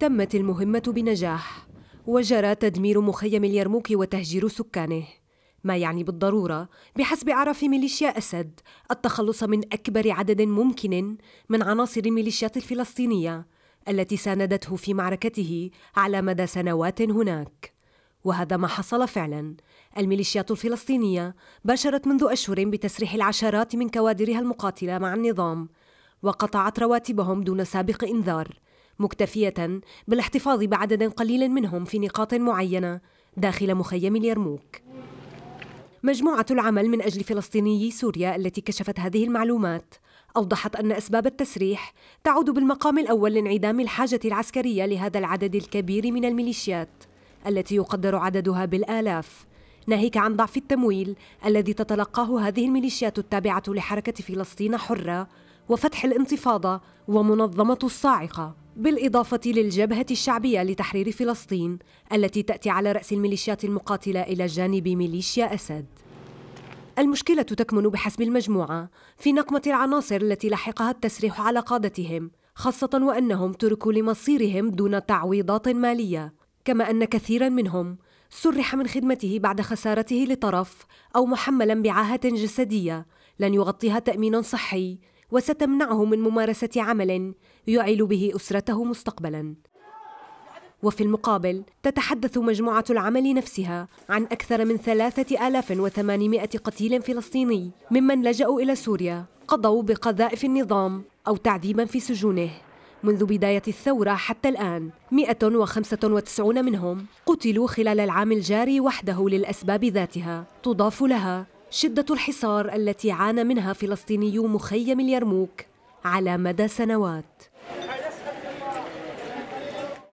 تمت المهمة بنجاح وجرى تدمير مخيم اليرموك وتهجير سكانه ما يعني بالضرورة بحسب عرف ميليشيا أسد التخلص من أكبر عدد ممكن من عناصر الميليشيات الفلسطينية التي ساندته في معركته على مدى سنوات هناك وهذا ما حصل فعلا الميليشيات الفلسطينية باشرت منذ أشهر بتسريح العشرات من كوادرها المقاتلة مع النظام وقطعت رواتبهم دون سابق إنذار مكتفية بالاحتفاظ بعدد قليل منهم في نقاط معينة داخل مخيم اليرموك مجموعة العمل من أجل فلسطيني سوريا التي كشفت هذه المعلومات أوضحت أن أسباب التسريح تعود بالمقام الأول لانعدام الحاجة العسكرية لهذا العدد الكبير من الميليشيات التي يقدر عددها بالآلاف ناهيك عن ضعف التمويل الذي تتلقاه هذه الميليشيات التابعة لحركة فلسطين حرة وفتح الانتفاضة ومنظمة الصاعقة بالإضافة للجبهة الشعبية لتحرير فلسطين التي تأتي على رأس الميليشيات المقاتلة إلى جانب ميليشيا أسد المشكلة تكمن بحسب المجموعة في نقمة العناصر التي لحقها التسريح على قادتهم خاصة وأنهم تركوا لمصيرهم دون تعويضات مالية كما أن كثيرا منهم سرح من خدمته بعد خسارته لطرف أو محملا بعاهة جسدية لن يغطيها تأمين صحي وستمنعه من ممارسة عمل يعيل به أسرته مستقبلاً وفي المقابل تتحدث مجموعة العمل نفسها عن أكثر من 3800 قتيل فلسطيني ممن لجأوا إلى سوريا قضوا بقذائف النظام أو تعذيبا في سجونه منذ بداية الثورة حتى الآن 195 منهم قتلوا خلال العام الجاري وحده للأسباب ذاتها تضاف لها شدة الحصار التي عانى منها فلسطينيو مخيم اليرموك على مدى سنوات